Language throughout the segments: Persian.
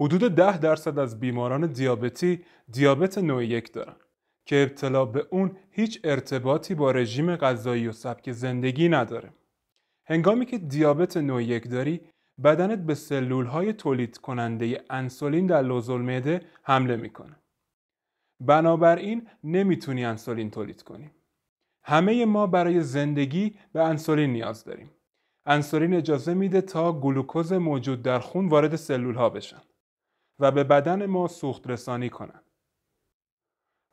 حدود ده درصد از بیماران دیابتی دیابت نوع یک دارند که ابتلا به اون هیچ ارتباطی با رژیم غذایی و سبک زندگی نداره. هنگامی که دیابت نوع یک داری، بدنت به سلولهای تولید کننده انسولین در لوزالمعده حمله میکنه. بنابراین نمیتونی انسولین تولید کنی. همه ما برای زندگی به انسولین نیاز داریم. انسولین اجازه میده تا گلوکوز موجود در خون وارد سلول ها بشن. و به بدن ما سوخت رسانی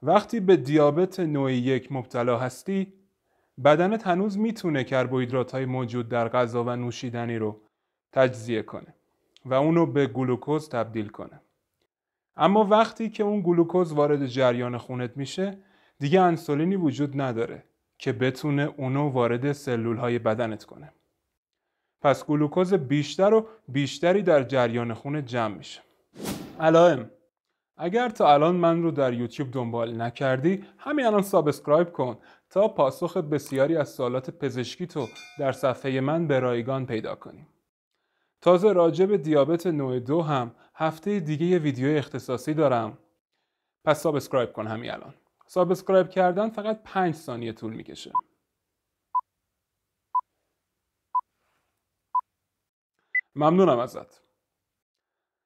وقتی به دیابت نوع یک مبتلا هستی، بدنت هنوز میتونه کربوهیدرات های موجود در غذا و نوشیدنی رو تجزیه کنه و اونو به گلوکوز تبدیل کنه. اما وقتی که اون گلوکوز وارد جریان خونت میشه، دیگه انسولینی وجود نداره که بتونه اونو وارد سلول های بدنت کنه. پس گلوکوز بیشتر و بیشتری در جریان خون جمع میشه. علائم اگر تا الان من رو در یوتیوب دنبال نکردی همین الان سابسکرایب کن تا پاسخ بسیاری از سوالات پزشکی تو در صفحه من به رایگان پیدا کنیم تازه راجع به دیابت نوع دو هم هفته دیگه یه ویدیو اختصاصی دارم پس سابسکرایب کن همین الان سابسکرایب کردن فقط 5 ثانیه طول میکشه ممنونم ازت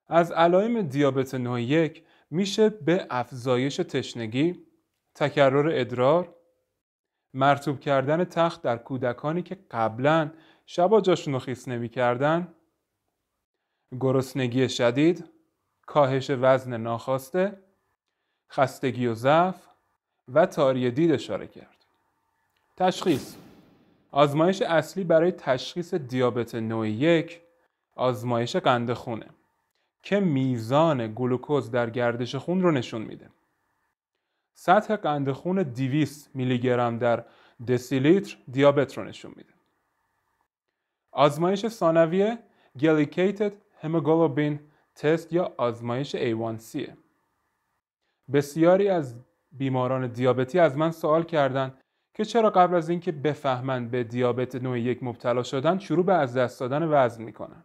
از علائم دیابت نوع یک میشه به افزایش تشنگی، تکرر ادرار، مرتوب کردن تخت در کودکانی که قبلا شبا جاشون رو خیس نمی گرسنگی شدید، کاهش وزن ناخواسته، خستگی و ضعف و تاری دید اشاره کرد. تشخیص آزمایش اصلی برای تشخیص دیابت نوع یک آزمایش قند خونه که میزان گلوکوز در گردش خون رو نشون میده. سطح قند خون 200 میلی گرم در دسیلیتر دیابت رو نشون میده. آزمایش ثانویه گلیکیتد هموگلوبین تست یا آزمایش A1C بسیاری از بیماران دیابتی از من سوال کردند که چرا قبل از اینکه بفهمند به دیابت نوع یک مبتلا شدن شروع به از دست دادن وزن میکنن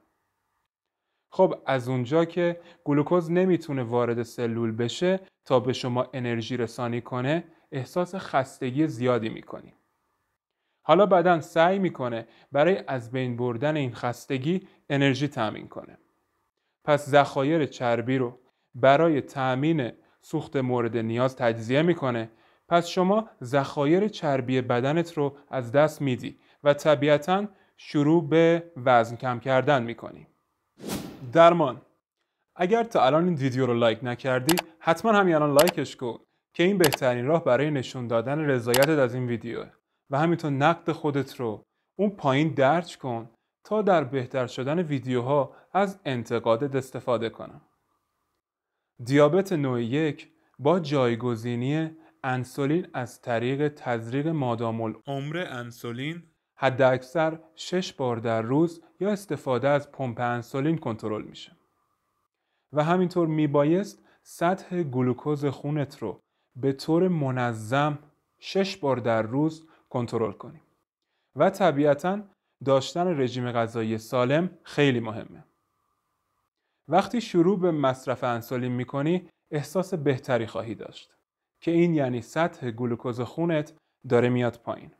خب از اونجا که گلوکوز نمیتونه وارد سلول بشه تا به شما انرژی رسانی کنه احساس خستگی زیادی میکنیم. حالا بدن سعی میکنه برای از بین بردن این خستگی انرژی تامین کنه. پس ذخایر چربی رو برای تامین سوخت مورد نیاز تجزیه میکنه پس شما ذخایر چربی بدنت رو از دست میدی و طبیعتا شروع به وزن کم کردن میکنی. درمان اگر تا الان این ویدیو رو لایک نکردی حتما همین الان لایکش کن که این بهترین راه برای نشون دادن رضایتت از این ویدیو و همینطور نقد خودت رو اون پایین درج کن تا در بهتر شدن ویدیوها از انتقادت استفاده کنم دیابت نوع یک با جایگزینی انسولین از طریق تزریق مادام العمر انسولین حداکثر 6 بار در روز یا استفاده از پمپ انسولین کنترل میشه. و همینطور میبایست سطح گلوکوز خونت رو به طور منظم 6 بار در روز کنترل کنیم. و طبیعتا داشتن رژیم غذایی سالم خیلی مهمه. وقتی شروع به مصرف انسولین میکنی احساس بهتری خواهی داشت که این یعنی سطح گلوکوز خونت داره میاد پایین.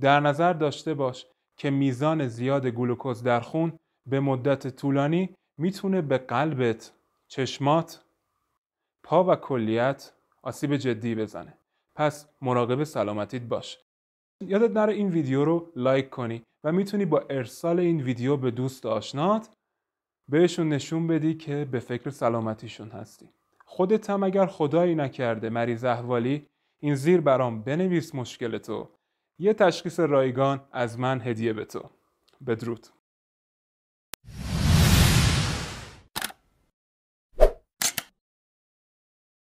در نظر داشته باش که میزان زیاد گلوکوز در خون به مدت طولانی میتونه به قلبت، چشمات، پا و کلیت آسیب جدی بزنه. پس مراقب سلامتیت باش. یادت نره این ویدیو رو لایک کنی و میتونی با ارسال این ویدیو به دوست آشنات بهشون نشون بدی که به فکر سلامتیشون هستی. خودت اگر خدایی نکرده مریض احوالی این زیر برام بنویس مشکلتو یه تشخیص رایگان از من هدیه به تو بدرود